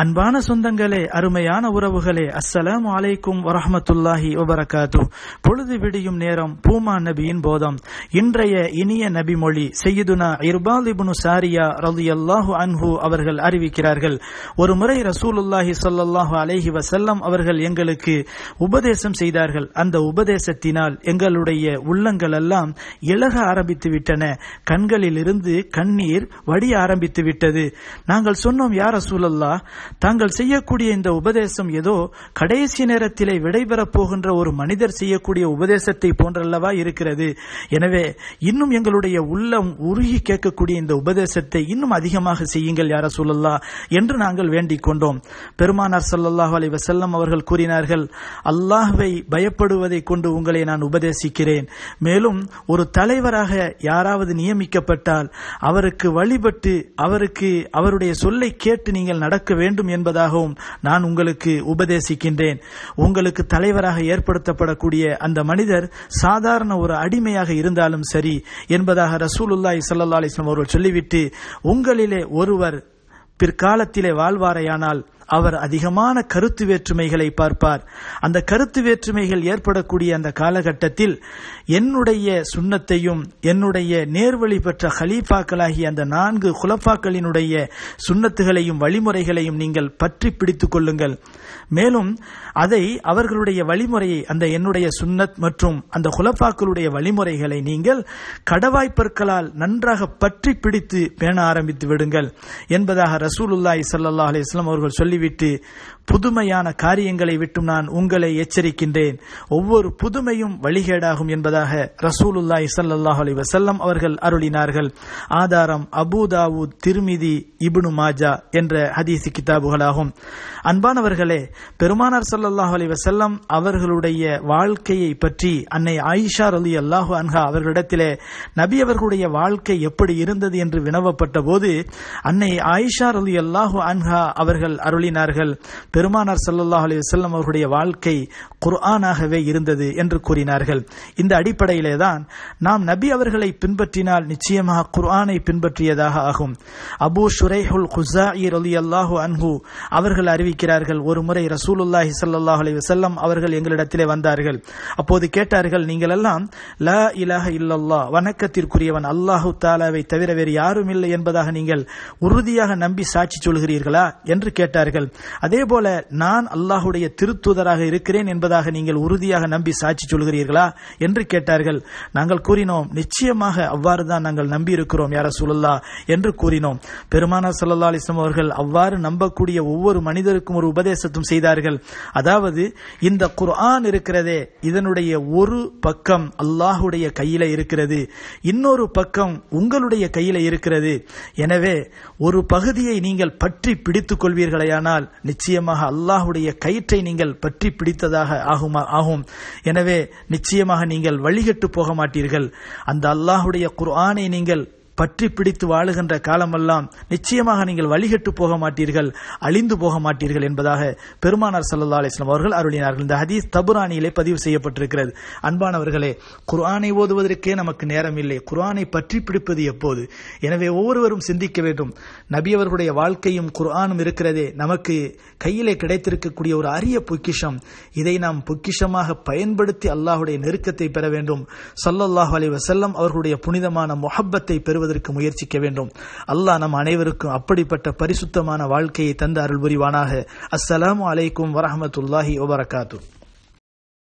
அன்பான சொந்தங்களே அருமையான உறவுகளே அஸ்ஸலாம் அலைக்கும் வரஹமத்துல்லாஹி வபரகாத்து பொழுது விடியும் நேரம் பூமா நபியின் போதம் இன்றைய இனிய நபி மொழி செய்யுதுனா இபுனு சாரியா ரலி அல்லாஹு அன்ஹு அவர்கள் அறிவிக்கிறார்கள் ஒரு முறை ரசூலுல்லாஹி சல்லாஹு அலைஹி வசல்லம் அவர்கள் எங்களுக்கு உபதேசம் செய்தார்கள் அந்த உபதேசத்தினால் எங்களுடைய உள்ளங்கள் எல்லாம் இழக ஆரம்பித்து விட்டன கண்களிலிருந்து கண்ணீர் வடிய ஆரம்பித்து விட்டது நாங்கள் சொன்னோம் யார் அல்லாஹ் தாங்கள் செய்யக்கூடிய இந்த உபதேசம் ஏதோ கடைசி நேரத்திலே விடைபெறப் போகின்ற ஒரு மனிதர் செய்யக்கூடிய உபதேசத்தை போன்றல்லவா இருக்கிறது எனவே இன்னும் எங்களுடைய உள்ளம் உருகி கேட்கக்கூடிய இந்த உபதேசத்தை இன்னும் அதிகமாக செய்யுங்கள் யார சொல்லல்லா என்று நாங்கள் வேண்டிக் கொண்டோம் பெருமானார் சல்லாஹ் அலி வசல்லம் அவர்கள் கூறினார்கள் அல்லாஹை பயப்படுவதை கொண்டு உங்களை நான் உபதேசிக்கிறேன் மேலும் ஒரு தலைவராக யாராவது நியமிக்கப்பட்டால் அவருக்கு வழிபட்டு அவருக்கு அவருடைய சொல்லை கேட்டு நீங்கள் நடக்க வேண்டும் வேண்டும் என்பதாகவும் நான் உங்களுக்கு உபதேசிக்கின்றேன் உங்களுக்கு தலைவராக ஏற்படுத்தப்படக்கூடிய அந்த மனிதர் சாதாரண ஒரு அடிமையாக இருந்தாலும் சரி என்பதாக ரசூலுல்லாய் சல்லா அலிஸ்லாம் அவர்கள் சொல்லிவிட்டு உங்களிலே ஒருவர் பிற்காலத்திலே வாழ்வாரையானால் அவர் அதிகமான கருத்து வேற்றுமைகளை பார்ப்பார் அந்த கருத்து வேற்றுமைகள் ஏற்படக்கூடிய அந்த காலகட்டத்தில் என்னுடைய சுண்ணத்தையும் என்னுடைய நேர்வழி பெற்ற ஹலீஃபாக்களாகிய அந்த நான்கு குலஃபாக்களினுடைய சுண்ணத்துகளையும் வழிமுறைகளையும் நீங்கள் பற்றி பிடித்துக் கொள்ளுங்கள் மேலும் அதை அவர்களுடைய வழிமுறையை அந்த என்னுடைய சுண்ணத் மற்றும் அந்த குலப்பாக்களுடைய வழிமுறைகளை நீங்கள் கடவாய்ப்பற்களால் நன்றாக பற்றி பிடித்து பேண ஆரம்பித்து விடுங்கள் என்பதாக ரசூலுல்லாய் சல்லா அலிஸ்லாம் அவர்கள் சொல்லி விட்டு புதுமையான காரியங்களை விட்டும் நான் உங்களை எச்சரிக்கின்றேன் ஒவ்வொரு புதுமையும் வழிகேடாகும் என்பதாக ரசூலுல்லாய் சல்லாஹ் அலி வசல்லம் அவர்கள் அருளினார்கள் ஆதாரம் அபுதாவு திருமிதி இபுனு மாஜா என்ற ஹதீசி கிதாபுகளாகும் அன்பானவர்களே பெருமானார் சல்லாஹ் அலி வசல்லம் அவர்களுடைய வாழ்க்கையை பற்றி அன்னை ஆயிஷா அலி அல்லாஹு அன்ஹா அவர்களிடத்திலே நபி அவர்களுடைய வாழ்க்கை எப்படி இருந்தது என்று வினவப்பட்ட போது அன்னை ஆயிஷா அலி அல்லாஹு அன்ஹா அவர்கள் அருளினார் கூறினார்கள் பெருமானார் சல்லாஹ் அலி வல்லம் அவருடைய வாழ்க்கை குர்ஆனாகவே இருந்தது என்று கூறினார்கள் இந்த அடிப்படையிலே தான் நாம் நபி அவர்களை பின்பற்றினால் நிச்சயமாக குர்ஆனை பின்பற்றியதாக ஆகும் அபு ஷுரைஹுல் குசாஇ அலி அல்லாஹு அன்ஹு அவர்கள் அறிவிக்கிறார்கள் ஒரு முறை ரசூலுல்லாஹி சல்லாஹ் அலி வல்லம் அவர்கள் எங்களிடத்திலே வந்தார்கள் அப்போது கேட்டார்கள் நீங்கள் எல்லாம் ல இலஹ இல்லல்லா வணக்கத்திற்குரியவன் அல்லாஹு தாலாவை தவிர வேறு யாரும் இல்லை என்பதாக நீங்கள் உறுதியாக நம்பி சாட்சி சொல்கிறீர்களா என்று கேட்டார்கள் இருக்கிறீர்கள் அதே போல நான் அல்லாஹுடைய திருத்துதராக இருக்கிறேன் என்பதாக நீங்கள் உறுதியாக நம்பி சாட்சி சொல்கிறீர்களா என்று கேட்டார்கள் நாங்கள் கூறினோம் நிச்சயமாக அவ்வாறு தான் நாங்கள் நம்பி இருக்கிறோம் யார சொல்லல்லா என்று கூறினோம் பெருமானா சல்லா அலிஸ்லாம் அவர்கள் அவ்வாறு நம்பக்கூடிய ஒவ்வொரு மனிதருக்கும் ஒரு உபதேசத்தும் செய்தார்கள் அதாவது இந்த குர்ஆன் இருக்கிறதே இதனுடைய ஒரு பக்கம் அல்லாஹுடைய கையில இருக்கிறது இன்னொரு பக்கம் உங்களுடைய கையில இருக்கிறது எனவே ஒரு பகுதியை நீங்கள் பற்றி பிடித்துக் கொள்வீர்களையானால் ஆனால் நிச்சயமாக அல்லாஹுடைய கயிற்றை நீங்கள் பற்றி பிடித்ததாக ஆகுமா ஆகும் எனவே நிச்சயமாக நீங்கள் வழிகட்டு போக மாட்டீர்கள் அந்த அல்லாஹுடைய குர்ஆனை நீங்கள் பற்றி பிடித்து வாழுகின்ற காலமெல்லாம் நிச்சயமாக நீங்கள் வழிகட்டு போக மாட்டீர்கள் அழிந்து போக மாட்டீர்கள் என்பதாக பெருமானார் சல்லா அலிஸ்லாம் அவர்கள் அருளினார்கள் இந்த ஹதீஸ் தபுராணியிலே பதிவு செய்யப்பட்டிருக்கிறது அன்பானவர்களே குர்ஆனை ஓதுவதற்கே நமக்கு நேரம் இல்லை குர்ஆனை பற்றி பிடிப்பது எப்போது எனவே ஒவ்வொருவரும் சிந்திக்க வேண்டும் நபியவர்களுடைய வாழ்க்கையும் குர்ஆனும் இருக்கிறதே நமக்கு கையிலே கிடைத்திருக்கக்கூடிய ஒரு அரிய பொக்கிஷம் இதை நாம் பொக்கிஷமாக பயன்படுத்தி அல்லாஹுடைய நெருக்கத்தை பெற வேண்டும் சல்லாஹ் அலி வசல்லம் அவர்களுடைய புனிதமான மொஹப்பத்தை பெறுவது வாழ்வதற்கு முயற்சிக்க வேண்டும் அல்லாஹ் நம் அனைவருக்கும் அப்படிப்பட்ட பரிசுத்தமான வாழ்க்கையை தந்த அருள் புரிவானாக அஸ்ஸலாமு அலைக்கும் வரமத்துல்லாஹி வபரகாத்து